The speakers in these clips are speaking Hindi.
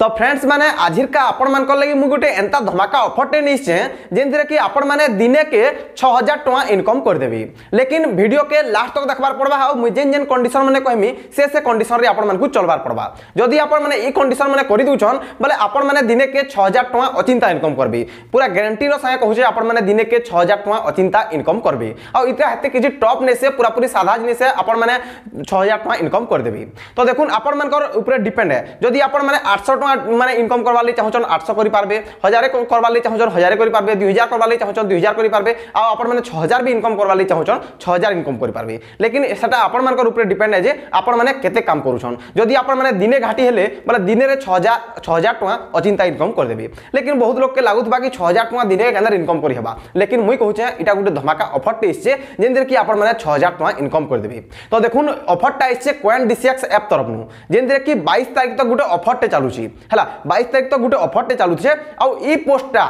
তো ফ্রেন্ডস মানে আজিরকা আপন মান লাগি মু গোটে এন্তা ধমাকা অফরটে নিছে যেনতিরে কি আপন মানে দিনে কে 6000 টাকা ইনকম করে দেবি লেকিন ভিডিও কে লাস্ট তক দেখবার পড়বা হাও মু যেন যেন কন্ডিশন মানে কইমি সে সে কন্ডিশন রে আপন মানকু চলবার পড়বা যদি আপন মানে এই কন্ডিশন মানে করি দুছন বলে আপন মানে দিনে কে 6000 টাকা অচিন্তা ইনকম করবি পুরা গ্যারান্টি रो সাহে কহুছে আপন মানে দিনে কে 6000 টাকা অচিন্তা ইনকম করবি আর ইতা হেতে কিছু টপ নে সে পুরা পুরি সাধাজ নে সে আপন মানে 6000 টাকা ইনকম করে দেবি তো দেখুন আপন মানকর উপরে ডিপেন্ড হে যদি আপন মানে 800 ଆପଣ ମାନେ ইনকম করবার লাগি চাহুছন আটশো করে পারবে হাজারে করবার লাগি চাহুছন হাজারে করে পারবে দুই হাজার করবার লাগি চাহুছন দুই হাজার করে পারবে আও আপন মানে ছ হাজার বি ইনকম করবার লাগি চাহুছন ছ হাজার ইনকম করে পারবে লেকিন সেটা আপন মানকর উপরে ডিপেন্ড যে আপন মানে কেতে কাম করুছন যদি আপন মানে দিনে ঘাটি হেলে বলে দিনের ছ হাজার ছ হাজার টাকা অচিন্তা ইনকম করেদেবে লেকিন বহুত লোককে লাগুবা কি ছ হাজার টাকা দিনে কেন ইনকম করে হবা লেকিন মুই কহুছে এটা গোটে ধমাকা অফরটে এসছে যেন কি আপন মানে ছ হাজার টাকা ইনকম করেদেবে তো দেখুন অফরটা এসছে কয়েন ডিসিএক্স অ্যাপ তরফ যেন কি বাইশ তারিখ তো গোটে অফরটে চালুছি ହେଲା ବାଇଶ ତାରିଖ ତ ଗୋଟେ ଅଫରଟେ ଚାଲୁଛେ ଆଉ ଇ ପୋଷ୍ଟଟା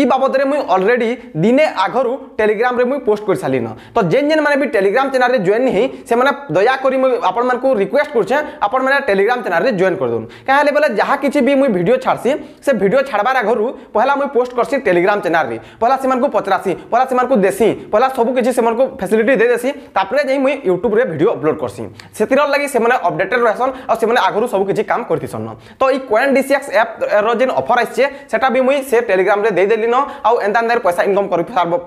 इ बाबद मुई अलरेडी दिने आगर टेलीग्राम रे मुई पोस्ट कर सारे तो जेन जेन मैंने भी टेलीग्राम चैनल जॉइन नहीं से मैंने दयाक मुझे रिक्वेस्ट करें आपण मैंने टेलीग्राम चैनल जॉइन कर दून क्या बोले जहाँ कि भी मुझे भिडियो छाड़सी से भिड छाड़बार आगर पहला मुझ पोस्ट करसी टेलीग्राम रे पहला से पचरासी पहला से देसी पहला सबकि फैसिलिट देसी जाए मुझ यूट्यूब भिड अपलोड करसी से लगे से अपडेटेड रहसन और से आगर सब किसी काम करती सन तो ये क्वेन एक्स एप्र जेन अफर आई है सैटा भी मुझे से टेलीग्राम देदेली দেলিন আন্তা পয়সা ইনকম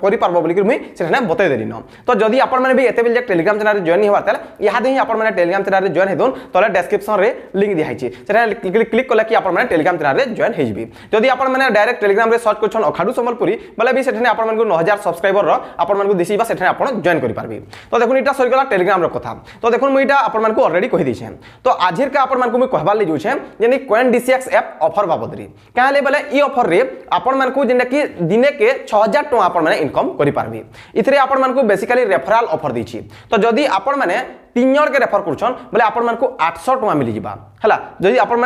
করিপারব বলি মুই সেখানে বতাই দেলিন তো যদি আপন মানে এত বেলে টেলিগ্রাম চ্যানেল জয়েন হওয়ার তাহলে ইহাদে হি আপন মানে টেলিগ্রাম চ্যানেল জয়েন হইদুন তলে ডেসক্রিপশন রে লিঙ্ক দিয়া হইছে সেখানে ক্লিক কলে কি আপন মানে টেলিগ্রাম চ্যানেল জয়েন হইবে যদি আপন মানে ডাইরেক্ট টেলিগ্রাম রে সর্চ করছন অখাড়ু সম্বলপুরী বলে বি সেখানে আপন মানুষ নয় হাজার সবসক্রাইবর আপন মানুষ দিশি বা সেখানে আপনার জয়েন করিপারবে তো দেখুন এটা সরিগলা টেলিগ্রামর কথা তো দেখুন মুই এটা আপন মানুষ অলরেডি কহিদেছে তো আজির কা আপন মানুষ মুই কহবার লাগি যাচ্ছে যে কয়েন ডিসিএক্স অ্যাপ অফর বাবদরে কাঁ হলে বেলে ই অফর রে আপন মানুষ যেটা যেটা কি দিনেকে ছ হাজার টাকা আপনার ইনকম করে পারবে এতে আপনার বেসিকালি রেফরাল অফর দিয়েছি তো যদি আপনার तीन जन के रेफर करुन बोले आपठश टाँह मिल जाएगा है जी आपज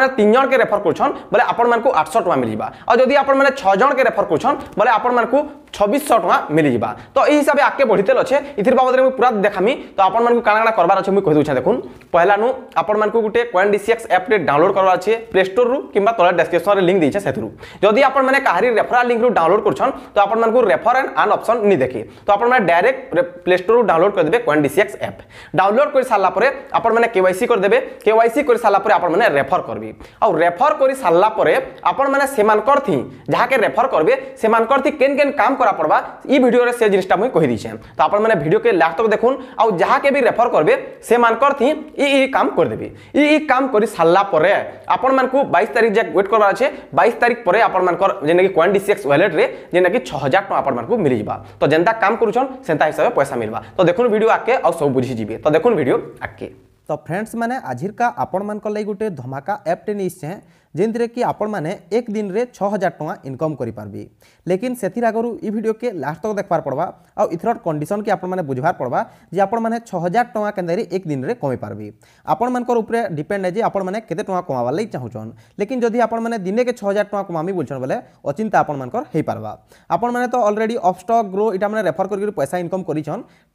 के रेफर करुन बोले आपठश टाँह मिल जाएगा और जदि आपज के रेफर करुन बोले आपँक छब्बीस टाँह मिल जाएगा तो यही हिसाब से आगे बढ़ते अच्छे इधर बाबद में पूरा देखामी तो आपको कण कण करार अच्छे मुझे कहीदे देखूँ पहला आपँक गोटे कॉन डीसीएक्स एप्टे डाउनलोड करार अच्छे प्ले स्टोर रू कि तेज़ डेस्क्रिप्सन में लिंक देखे से जदि आपरी रेफराल लिंक रू डाउनलोड कर तो आपको रेफर एंड आन अप्सन नहीं देखे तो आप डायरेक्ट प्ले स्टोर डाउनलोड कर करदे कॉन एक्स एप डाउनलोड कर सारा पर आपण केवाईसी करदे कर सारा पर आपण रेफर रेफर कर सारा पर आपण जहाँके रेफर करबे से केन केन काम करा पड़वा ई से जिनटा मुझे कहीदे तो आपण मैंने भिडियो के लास्ट तक देखून आ जहाँके भी रेफर करबे से काम करदेवे ई काम कर सारा आपण मान बैश तारीख जैक व्वेट करवार अच्छे बैश तारीख पर आपण मानकर जेनटा कि व्वालेट रे जेनटा छः हजार टाँग आपण मिल जावा तो जेनता काम करुन से हिसाब से पैसा मिलवा तो देखो भिडियो आके आ सब बुझी जी तो देखो भिडियो भिड आगे तो फ्रेंड्स मैंने आज का आपण मान लगे गोटे धमाका एप्टे निश्चय जेनथिरे कि आपण मैंने एक दिन रे छः हजार टाँग इनकम करें लेकिन से आगू ये भिड के लास्ट तक देखबार पड़वा आउ इथर कंडीशन के आपने बुझार पड़वा जे आपण छः हजार टाँह के एक दिन में कमे पार्बे आपण मेरे डिपेड है जे आपण मैंने केते लगे चाहूँ लेकिन जदि आपण मैंने दिने के छः हजार टाँग कमामी बोलछन बोले अचिंता आपण मानकर हो पार्बा आपण मैंने तो अलरेडी अफ स्टक ग्रो यहाँ मैंने रेफर कर पैसा इनकम कर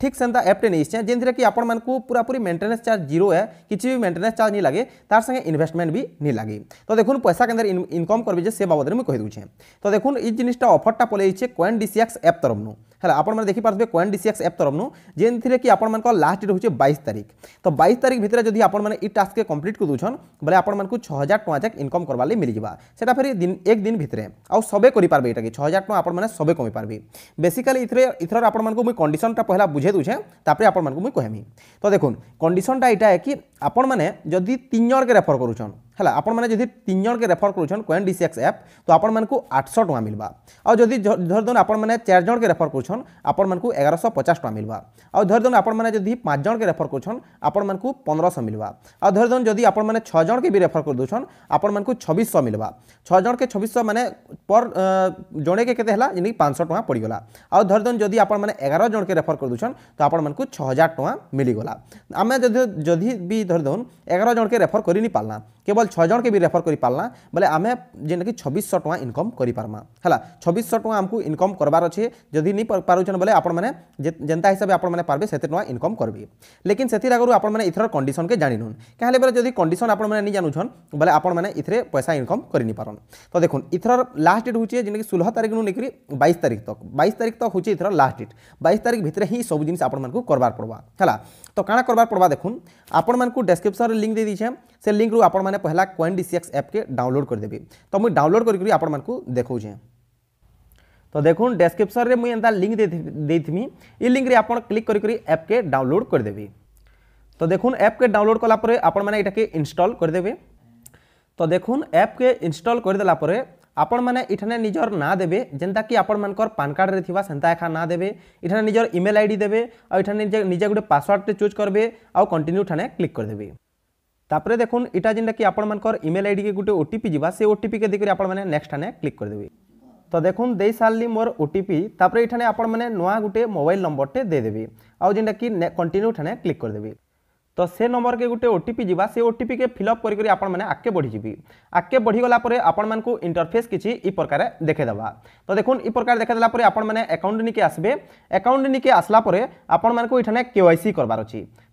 ठीक से एप्टे नहीं जेनथिरे कि आपण मानकू पूरा पूरी मेंटेनेंस चार्ज जीरो है किसी भी मेंटेनेंस चार्ज नहीं लगे तार संगे इन्वेस्टमेंट भी नहीं लगे तो দেখুন পয়সা কেন্দ্রে ইনকম করবে যে সে বাবদে মুই কহিদে তো দেখুন এই জিনিসটা অফরটা পলাইছে কয়েন ডিসিএক্স অ্যাপ তরফনু হ্যাঁ আপনার দেখিপারে কয়েন ডিসিএক্স অ্যাপ তরফনু যে আপনার লাস্ট ডেট হচ্ছে বাইশ তারিখ তো বাইশ তারিখ ভিতরে যদি আপনার এই টাস্ক কমপ্লিট করে দেছন বেলে আপনার ছ হাজার টাকা যাক ইনকম করবার লাগে মিলিযা সেটা ফের দিন এক দিন ভিতরে আবে করে পারবে এটাকে ছ হাজার টাকা আপনার সবে কমি পারবে বেসিকালি এর এথর আপনার মুই কন্ডিশনটা পহলা বুঝাই দেছে তাপরে আপনার মুই কহমি তো দেখুন কন্ডিশনটা এটা কি আপনার যদি তিনজনকে রেফর করছেন ହେଲା ଆପଣମାନେ ଯଦି ତିନି ଜଣକେ ରେଫର କରୁଛନ୍ କୋଏନ୍ ଡିସିଏକ୍ସ ଆପ୍ ତ ଆପଣମାନଙ୍କୁ ଆଠଶହ ଟଙ୍କା ମିଲ୍ବା ଆଉ ଯଦି ଧରିଦିଅନ୍ତୁ ଆପଣମାନେ ଚାରି ଜଣକେ ରେଫର କରୁଛନ୍ ଆପଣମାନଙ୍କୁ ଏଗାରଶହ ପଚାଶ ଟଙ୍କା ମିଲ୍ବା ଆଉ ଧରିଦିଅନ୍ତୁ ଆପଣମାନେ ଯଦି ପାଞ୍ଚ ଜଣକେ ରେଫର କରୁଛନ୍ ଆପଣମାନଙ୍କୁ ପନ୍ଦରଶହ ମିଲ୍ବା ଆଉ ଧରିଦିଅନ୍ତୁ ଯଦି ଆପଣମାନେ ଛଅ ଜଣକେ ବି ରେଫର କରିଦେଉଛନ୍ ଆପଣମାନଙ୍କୁ ଛବିଶଶହ ମିଲ୍ବା ଛଅ ଜଣକେ ଛବିଶଶହ ମାନେ ପର୍ ଜଣେକେ କେତେ ହେଲା ଯେମିତି ପାଞ୍ଚଶହ ଟଙ୍କା ପଡ଼ିଗଲା ଆଉ ଧରିଦିଅନ୍ତୁ ଯଦି ଆପଣମାନେ ଏଗାର ଜଣକେ ରେଫର କରିଦେଉଛନ୍ ତ ଆପଣମାନଙ୍କୁ ଛଅ ହଜାର ଟଙ୍କା ମିଳିଗଲା ଆମେ ଯଦି ଯଦି ବି ଧରିଦିଅନ୍ତୁ ଏଗାର ଜଣକେ ରେଫର କରିନି ପାରିଲା କେବଳ କେବଳ ଛଅ ଜଣକେ ବି ରେଫର କରିପାରଲା ବୋଲେ ଆମେ ଯେନ୍ଟାକି ଛବିଶଶହ ଟଙ୍କା ଇନକମ୍ କରିପାରମା ହେଲା ଛବିଶଶହ ଟଙ୍କା ଆମକୁ ଇନକମ୍ କରବାର ଅଛି ଯଦି ନେଇ ପାରୁଛନ୍ ବୋଲେ ଆପଣମାନେ ଯେନ୍ତା ହିସାବରେ ଆପଣମାନେ ପାରବେ ସେତେ ଟଙ୍କା ଇନକମ୍ କରିବେ ଲେକିନ୍ ସେଥିର ଆଗରୁ ଆପଣମାନେ ଏଥର କଣ୍ଡିସନକେ ଜାଣିନୁନ୍ କାହିଁଲେ ବୋଲେ ଯଦି କଣ୍ଡିସନ ଆପଣମାନେ ନେଇ ଜାଣୁଛନ୍ ବୋଲେ ଆପଣମାନେ ଏଥିରେ ପଇସା ଇନକମ୍ କରିନିପାରନ୍ ତ ଦେଖୁନ୍ ଏଥର ଲାଷ୍ଟ ଡେଟ୍ ହେଉଛି ଯେନ୍ଟାକି ଷୋହଳ ତାରିଖରୁ ନେଇକରି ବାଇଶ ତାରିଖ ତକ୍ ବାଇଶ ତାରିଖ ତକ୍ ହେଉଛି ଏଥର ଲାଷ୍ଟ ଡେଟ୍ ବାଇଶ ତାରିଖ ଭିତରେ ହିଁ ସବୁ ଜିନିଷ ଆପଣମାନଙ୍କୁ করবার পড়বা হ্যাঁ তো কাণা করবার পড়বা দেখুন আপনার ডেসক্রিপশনরে লিঙ্ক দিয়ে দিয়েছে से लिंक्रु आपला पहला कॉइन डीसीएक्स एप के डाउनलोड करदेवि तो मुझे डाउनलोड कर देखे तो देखो डेस्क्रिप्सन में मुझे एंता लिंक देमी ये लिंक रे आप क्लिक कर के डाउनलोड करदेवि तो देखो एप के डाउनलोड कलापर आपटा के इनस्टल करदेवे तो देखो एप के इनस्टल करदेलापर आपण मैंने निजर ना देवे जेनता कि आपर पान कार्ड सेंता एखा ना देवे इठने निजर इमेल आईडी देवे और इठने निजे गोटे पासवर्ड चूज करेंगे आउ कंटिन्यू ठाने क्लिक करदेवे তাপরে দেখুন এটা যেটা কি আপনার ইমেল আইডি গোটে ওটিপি যা সে ওটিপি কে দেখি আপনার নেক্সট ঠানে ক্লিক করেদেবে তো দেখুন দিয়ে সারি মোর ওটিপি তাপরে এখানে আপনার নয় গোটে মোবাইল নম্বরটে দেদেবি আউটা কি কন্টিনিউ ঠানে ক্লিক করেদেবি তো সে নম্বরকে গোটে ওটিপি যা সে ওটিপি কে ফিল আপ করি আপনার আগে বড়িযি আগে বড়িগলা পরে আপনার ইন্টরফেস কিছু ই প্রকার দেখেদেবা তো দেখুন ই প্রকার দেখাদেলা পরে আপনার একাউন্ট নিকে আসবে একাউন্ট নিকে আসলা পরে আপনার এখানে কেওয়াইসি করবার অ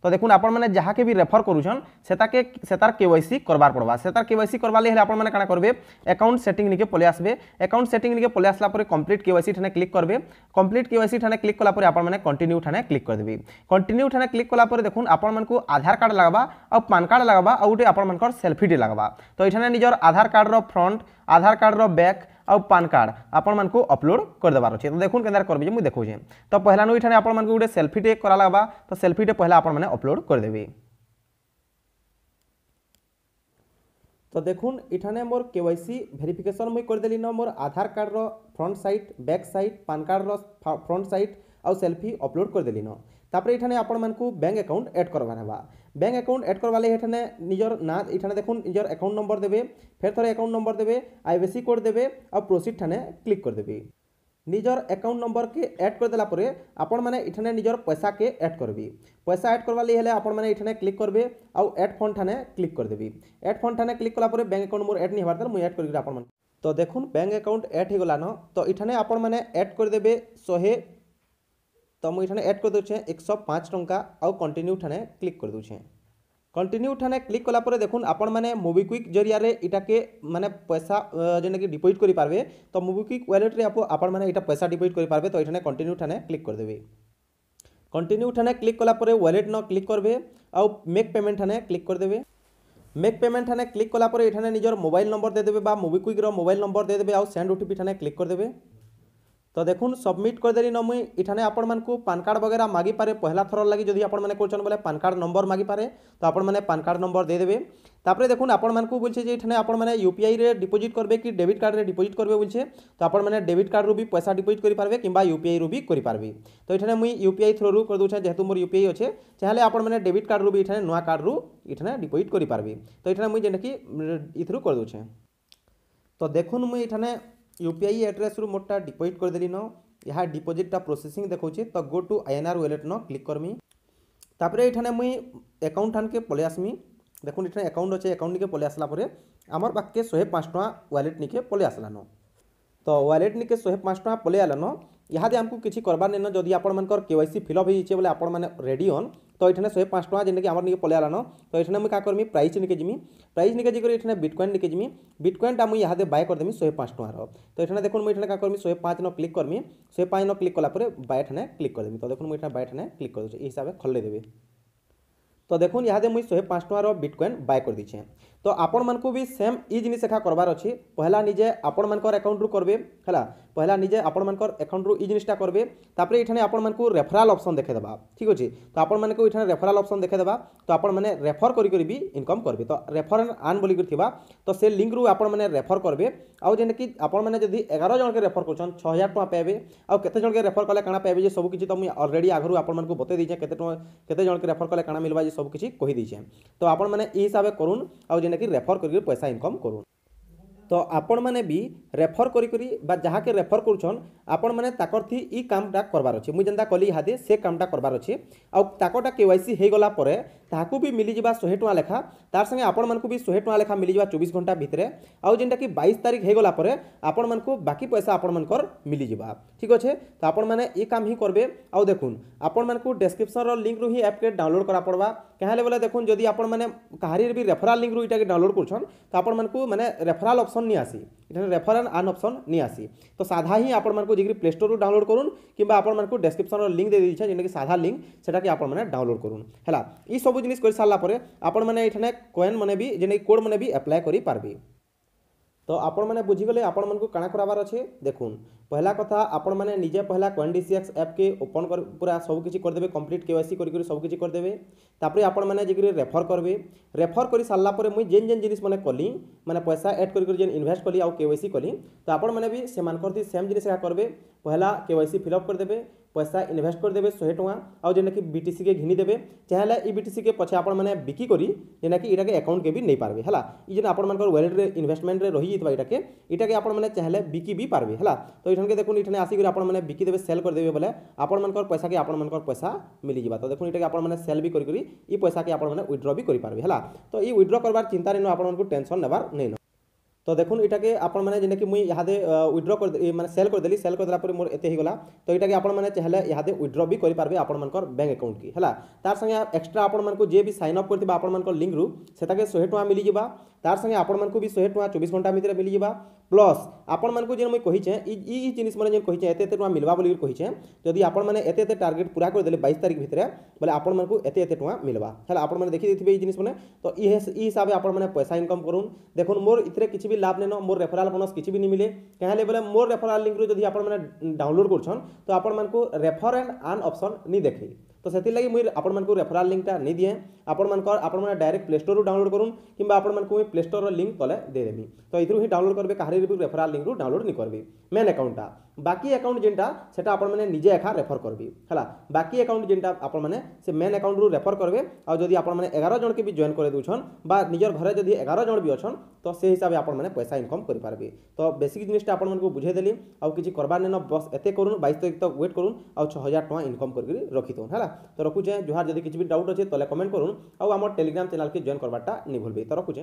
তো দেখুন আপনার যাকে বি রেফর করুছন সেটাকে সেতার কেওয়াইসি করবার পড়বা সেতার কেওয়াইসি করবার হলে আপনার কানা করবে অ্যাকাউন্ট সেটিং নিকে পলে আসবে অ্যাকাউন্ট সেটিং নিকে পলে আসলা পরে কমপ্লিট কেওয়াইসি ঠানে ক্লিক করবে কমপ্লিট কেওয়াইসি ঠানে ক্লিক কলা পরে আপনার কন্টিনিউ ঠানে ক্লিক করদেবে কন্টিনিউ ঠানে ক্লিক কলা পরে দেখুন আপনার আধার কার্ড লাগবা আউ পান কার্ড লাগবা আউ গোটে আপনার সেলফিটি লাগবা তো এখানে নিজের আধার কার্ডর ফ্রন্ট আধার কার্ডর ব্যাক ଆଉ ପାନ୍ କାର୍ଡ଼ ଆପଣମାନଙ୍କୁ ଅପଲୋଡ଼ କରିଦେବାର ଅଛି ତ ଦେଖୁନ୍ କେନ୍ତା କରିବେ ଯେ ମୁଁ ଦେଖୁଛେ ତ ପହିଲା ନୁ ଏଠାରେ ଆପଣମାନଙ୍କୁ ଗୋଟେ ସେଲ୍ଫିଟେ କରାଲାବା ତ ସେଲ୍ଫିଟେ ପହିଲା ଆପଣମାନେ ଅପଲୋଡ଼ କରିଦେବେ তো দেখুন এখানে মোর কেওয়াইসি ভেরিফিকেসন মুই করেদেলি ন মোর আধার কার্ডর front side back side PAN কার্ডর ফ্রন্ট সাইড আউ সেলফি অপলোড করেদেলি ন তাপরে এখানে আপনার ব্যাঙ্ক আকাউন্ট এড করবার হবা ব্যাঙ্ক অ্যাকাউন্ট অ্যাড করবালে এখানে নিজের না এখানে দেখুন নিজের অ্যাকাউন্ট নম্বর দেবে ফের থরে অ্যাকাউন্ট নম্বর দেবে আইবেসি কোড দেবে আর প্রোসিড ঠানে ক্লিক করদেবে ନିଜର ଆକାଉଣ୍ଟ ନମ୍ବରକେ ଆଡ଼୍ କରିଦେଲା ପରେ ଆପଣମାନେ ଏଠାନେ ନିଜର ପଇସାକେ ଆଡ଼୍ କରିବି ପଇସା ଆଡ଼୍ କରବା ଲାଗି ହେଲେ ଆପଣମାନେ ଏଠାନେ କ୍ଲିକ୍ କରିବେ ଆଉ ଆଡ଼୍ ଫଣ୍ଡ ଠାନେ କ୍ଲିକ୍ କରିଦେବି ଆଡ଼୍ ଫଣ୍ଡ ଠାନେ କ୍ଲିକ୍ କଲା ପରେ ବ୍ୟାଙ୍କ ଆକାଉଣ୍ଟ ମୋର ଆଡ଼୍ ନି ହେବାର ତାହେଲେ ମୁଁ ଆଡ଼୍ କରିକି ଆପଣମାନେ ତ ଦେଖୁନ୍ ବ୍ୟାଙ୍କ ଆକାଉଣ୍ଟ ଆଡ଼୍ ହେଇଗଲାନ ତ ଏଠାନେ ଆପଣମାନେ ଆଡ଼୍ କରିଦେବେ ଶହେ তো মুই এখানে এড করে দেছে একশো পাঁচ টঙ্কা আউ কন্টিনিউ ঠানে ক্লিক করে দেছে কন্টিনিউ ঠানে ক্লিক কলা পরে দেখুন আপন মানে মোবিকুইক জরিয়ারে এটাকে মানে পয়সা যেটাকি ডিপোজিট করে পারবে তো মোবিকুইক ওয়ালেটরে আপন মানে এটা পয়সা ডিপোজিট করে পারবে তো এখানে কন্টিনিউ ঠানে ক্লিক করে দেবে কন্টিনিউ ঠানে ক্লিক কলা পরে ওয়ালেট ন ক্লিক করবে আউ মেক পেমেন্ট ঠানে ক্লিক করে দেবে মেক পেমেন্ট ঠানে ক্লিক কলা পরে এখানে নিজের মোবাইল নম্বর দিয়ে দেবে বা মোবিকুইকর মোবাইল নম্বর দিয়ে দেবে আউ সেন্ড ওটিপি ঠানে ক্লিক করে দেবে তো দেখুন সবমিট করেদেলি ন মুই এখানে আপনার পান কার্ড বগেরা মাগিপারে পহলা থর লাগে যদি আপনার করছেন বলে পান কার্ড নম্বর মাগিপারে তো আপনার পান কার্ড নম্বর দিয়ে দেবে তাপরে দেখুন আপনার বলছে যে এখানে আপনার ইউপিআই রে ডিপোজিট করবে কি ডেবিট কার্ডে ডিপোজিট করবে বলছে তো আপনার ডেবিট কার্ডরু বি পয়সা ডিপোজিট করে পারবে কিংবা ইউপিআই রু বি করে পারবে তো এখানে মুই ইউপিআই থ্রু করে দেছে যেহেতু মোর ইউপিআই আছে চাইলে আপনার ডেবিট কার্ডরু বি এখানে নয় কার্ডরু এখানে ডিপোজিট করে পারবে তো এখানে মুই যেটা কি ইথ্রু করে দেছে তো দেখুন মুই এখানে ୟୁ ପି ଆଇ ଆଡ୍ରେସ୍ରୁ ମୋରଟା ଡିପୋଜିଟ୍ କରିଦେଲିନ ଏହା ଡିପୋଜିଟ୍ଟା ପ୍ରୋସେସିଂ ଦେଖାଉଛି ତ go to I N R wallet ନ କ୍ଲିକ୍ କରମି ତାପରେ ଏଇଠାନେ ମୁଇଁ ଆକାଉଣ୍ଟ ଠାନକେ ପଳେଇ ଆସମି ଦେଖୁନ୍ ଏଇଠାନେ ଆକାଉଣ୍ଟ ଅଛେ ଆକାଉଣ୍ଟ ନିକେ ପଳେଇ ଆସିଲା ପରେ আমার পাখকে ଶହେ ପାଞ୍ଚ ଟଙ୍କା ୱାଲେଟ୍ ନିକେ পলে আসলান ତ ୱାଲେଟ୍ ନିକେ ଶହେ পাঁচ ଟଙ୍କା পলে আলান ଇହାଦେ আমি କିଛି করবার ନାଇଁନ ଯଦି ଆପଣମାନଙ୍କର କେ ୱାଇ ସି ফিলঅপ হয়েছে ବୋଲେ ଆପଣମାନେ ରେଡ଼ି ଅନ୍ তো এখানে শহে পাঁচ টাকা যেটা কি আমার নিয়ে পলাই আলান তো এখানে মুই কা করমি প্রাইস নিকে জিমি প্রাইস নিকে যাই এখানে বিটকয়েন নিকে জিমি বিটকয়েনটা মুই ইহাদে বাই করদেমি শহে পাঁচ টাকার তো এখানে দেখুন মুই এখানে কা করমি শহে পাঁচ ন ক্লিক করমি শহে পাঁচ ন ক্লিক কলাপরে বাই এখানে ক্লিক করদেমি তো দেখুন মুই এখানে বাই এখানে ক্লিক করে দেছি এই হিসাবে খোলাই দেবি তো দেখুন ইহাদে মুই শহে পাঁচ টাকার বিটকয়েন বাই করে দিছে তো ଆପଣମାନଙ୍କୁ ବି ସେମ୍ ଇ ଜିନିଷ ଏକା କରବାର ଅଛି ପହିଲା ନିଜେ ଆପଣମାନଙ୍କର ଆକାଉଣ୍ଟରୁ କରିବେ ହେଲା ପହିଲା ନିଜେ ଆପଣମାନଙ୍କର ଆକାଉଣ୍ଟରୁ ଇ ଜିନିଷଟା କରିବେ ତାପରେ ଏଇଠାନେ ଆପଣମାନଙ୍କୁ ରେଫରାଲ ଅପସନ୍ ଦେଖେଇଦେବା ଠିକ୍ ଅଛି ତ ଆପଣମାନଙ୍କୁ ଏଇଠାନେ ରେଫରାଲ ଅପସନ୍ ଦେଖେଇଦେବା ତ ଆପଣମାନେ ରେଫର କରିକରି ବି ଇନକମ୍ କରିବେ ତ ରେଫର ଆନ୍ ବୋଲିକରି ଥିବା ତ ସେ ଲିଙ୍କରୁ ଆପଣମାନେ ରେଫର କରିବେ ଆଉ ଯେନ୍ଟାକି ଆପଣମାନେ ଯଦି ଏଗାର ଜଣକେ ରେଫର କରୁଛନ୍ ଛଅ ହଜାର ଟଙ୍କା ପାଇବେ ଆଉ କେତେ ଜଣକେ ରେଫର କଲେ କାଣା ପାଇବେ ଯେ ସବୁକିଛି ତ ମୁଁ ଅଲରେଡ଼ି ଆଗରୁ ଆପଣମାନଙ୍କୁ ବତେଇ ଦେଇଛେ କେତେ ଟଙ୍କା କେତେ ଜଣକେ ରେଫର କଲେ କାଣା ମିଳିବା ଯେ ସବୁକିଛି କହିଦେଇଛେ ତ ଆପଣମାନେ ଇ ହିସାବରେ କରୁନ୍ ଆଉ जेनटा कि रेफर कर पैसा इनकम करूँ তো ଆପଣମାନେ ବି ରେଫର୍ କରିକରି ବା ଯାହାକେ ରେଫର୍ କରୁଛନ୍ ଆପଣମାନେ ତାକର୍ଥି ଇ କାମଟା କରବାର ଅଛି ମୁଇଁ ଯେନ୍ତା କଲି ଇହାଦେ ସେ କାମଟା କରବାର ଅଛି ଆଉ ତାକଟା କେ ୱାଇ ସି ହେଇଗଲା ପରେ ତାହାକୁ ବି ମିଲିଯିବା ଶହେ ଟଙ୍କା ଲେଖା ତାର ସାଙ୍ଗେ ଆପଣମାନଙ୍କୁ ବି ଶହେ ଟଙ୍କା ଲେଖା ମିଲିଯିବା ଚବିଶ ଘଣ୍ଟା ଭିତରେ ଆଉ ଯେନ୍ଟାକି ବାଇଶ ତାରିଖ ହେଇଗଲା ପରେ ଆପଣମାନଙ୍କୁ ବାକି ପଇସା ଆପଣମାନଙ୍କର ମିଲିଯିବା ଠିକ୍ ଅଛେ ତ ଆପଣମାନେ ଇ କାମ ହିଁ କରବେ ଆଉ ଦେଖୁନ୍ ଆପଣମାନଙ୍କୁ ଡେସ୍କ୍ରିପସନ୍ର লিঙ্করু হি অ্যাপকে ডাউনলোড করা পড়বা কেহলে বলে দেখুন যদি আপন মানে কাহারির বি রেফরাল লিঙ্করু এটাকে ডাউনলোড করছেন তো আপন মানে রেফরাল অপশন অপশন নিয়ে আসি এখানে রেফর অ্যান্ড আর্ন অপশন নিয়ে আসি তো সাধা হি আপনার যাই প্লে স্টোর ডাউনলোড করুন কিংবা আপনার ডেসক্রিপশন লিঙ্ক দিয়ে দিয়েছে যেটা সাধা লিঙ্ক সেটাকে আপনার ডাউনলোড করুন হল এইসব জিনিস করে সারা পরে আপনার এখানে কয়েন মানে বি যে কোড মানে বি আপ্লাই করে পারবে ତ ଆପଣମାନେ ବୁଝିଗଲେ ଆପଣମାନଙ୍କୁ କାଣା କରାବାର ଅଛେ ଦେଖୁନ୍ ପହିଲା କଥା ଆପଣମାନେ ନିଜେ ପହିଲା କଏନ୍ ଡି ସି ଏକ୍ସ ଆପ୍କେ ଓପନ୍ କରି ପୁରା ସବୁକିଛି କରିଦେବେ କମ୍ପ୍ଲିଟ୍ କେ ୱାଇ ସି କରିକରି ସବୁକିଛି କରିଦେବେ ତାପରେ ଆପଣମାନେ ଯାଇକରି ରେଫର୍ କରିବେ ରେଫର୍ କରି ସାରିଲା ପରେ ମୁଇଁ ଯେନ୍ ଯେନ୍ ଜିନିଷ ମାନେ କଲି ମାନେ ପଇସା ଆଡ଼୍ କରିକରି ଯେନ୍ ଇନଭେଷ୍ଟ କଲି ଆଉ କେ ୱାଇ ସି କଲି ତ ଆପଣମାନେ ବି ସେମାନଙ୍କର ସେମ୍ ଜିନିଷ ଏକା କରିବେ ପହିଲା କେ ୱାଇ ସି ଫିଲ୍ଅପ୍ କରିଦେବେ ପଇସା ଇନଭେଷ୍ଟ କରିଦେବେ ଶହେ ଟଙ୍କା ଆଉ ଯେନ୍ଟାକି ବିଟିସିକେ ଘିନିଦେବେ ଚାହିଁଲେ ଇ ବିଟିସିକେ ପଛେ ଆପଣମାନେ ବିକି କରି ଯେନ୍ଟାକି ଇଟାକେ ଆକାଉଣ୍ଟକେ ବି ନେଇପାରିବେ ହେଲା ଇ ଯେନ୍ ଆପଣମାନଙ୍କର ୱାଲେଟ୍ରେ ଇନଭେଷ୍ଟମେଣ୍ଟରେ ରହିଯାଇଥିବା ଇଟାକେ ଇଟାକେ ଆପଣମାନେ ଚାହିଁଲେ ବିକି ବି ପାରିବେ ହେଲା ତ ଏଇଠାନକେ ଦେଖୁନ୍ ଏଇଠାନେ ଆସିକରି ଆପଣମାନେ ବିକିଦେବେ ସେଲ୍ କରିଦେବେ ବୋଲେ ଆପଣମାନଙ୍କର ପଇସାକେ ଆପଣମାନଙ୍କର ପଇସା ମିଳିଯିବା ତ ଦେଖୁନ୍ ଇଟାକେ ଆପଣମାନେ ସେଲ୍ ବି କରିକରି ଇ ପଇସାକେ ଆପଣମାନେ ୱିଡ୍ର ବି କରିପାରିବେ ହେଲା ତ ଇ ୱିଡ୍ର କରିବାର ଚିନ୍ତାରେ ଆପଣମାନଙ୍କୁ ଟେନସନ୍ ନେବାର ନେଇନ তো দেখুন এটাকে আপন মানে যেটা কি মুই ইহাদে উইড্র করে মানে সেল করে দেলি সেল করে দেলা পরে মোর এতে হয়ে গলা তো এটাকে আপন মানে চাইলে ইহাদে উইড্র বি করে পারবে আপন মানকর ব্যাঙ্ক অ্যাকাউন্ট কি হেলা তার সঙ্গে এক্সট্রা আপন মানকো যে বি সাইন আপ করতে আপন মানকর লিঙ্ক রু সেটাকে 100 টাকা মিলি যাবা तार संगे आपण भी शहे टाँह चौबीस घंटा भितर मिल जा प्लस आपण को जेन मुझे कहीचे जिस मैंने जेन कहीचे एत टाँह मिलवा बोल कहीचे जदि आपने टार्गेट पूरा करदे बैस तारीख भितर बोले एत टाँह मिलवा है देखी दे थे जिस मैंने तो ई हिसाब से आपने पैसा इनकम कर देखो मोर इतने किसी भी लाभ नेन मोर रेफराल बोनस किसी भी नहीं मिले क्या बोले मोर रेफराल लिंक जब आप डाउनलोड करफर तो एंड आन अप्सन नहीं देखे তো ସେଥିଲାଗି ମୁଇଁ ଆପଣମାନଙ୍କୁ ରେଫରାଲ୍ ଲିଙ୍କ୍ଟା ନେଇ ଦିଏ ଆପଣମାନଙ୍କର ଆପଣମାନେ ଡାଇରେକ୍ଟ ପ୍ଲେ ଷ୍ଟୋର୍ରୁ ଡାଉନଲୋଡ୍ କରୁନ୍ କିମ୍ବା ଆପଣମାନଙ୍କୁ ମୁଇଁ ପ୍ଲେ ଷ୍ଟୋର୍ର ଲିଙ୍କ୍ କଲେ ଦେଇଦେମି ତ ଏଥିରୁ ହିଁ ଡାଉନଲୋଡ୍ କରିବେ କାହାରି ବି ରେଫରାଲ୍ ଲିଙ୍କ୍ରୁ ଡାଉନଲୋଡ୍ ନି କରିବେ ମେନ୍ ଆକାଉଣ୍ଟଟା বাকি একাউন্ট যেটা সেটা আপনার মানে নিজে একা রেফর করবি হ্যাঁ বাকি একাউন্ট যেটা আপনার মানে সে মেন একাউন্ট রেফর করবে আর যদি আপনার মানে এগারো জনকে বি জয়েন করে দেছন বা নিজের ঘরে যদি এগারো জন বি অছন তো সেই হিসাবে আপনার মানে পয়সা ইনকম করে পারবে তো বেসিক জিনিসটা আপনার বুঝাই দেলি কিছু করবার নেন বস এতে করুন বাইশ তারিখ তো ওয়েট করুন আর ছ হাজার টাকা ইনকম করি রখি দেন হ্যাঁ তো রখুছে জুহার যদি কিছু বি ডাউট অছে তাহলে কমেন্ট করুন আর আমার টেলিগ্রাম চ্যানেলকে জয়েন করবারটা নি ভুলবি তো রখুছে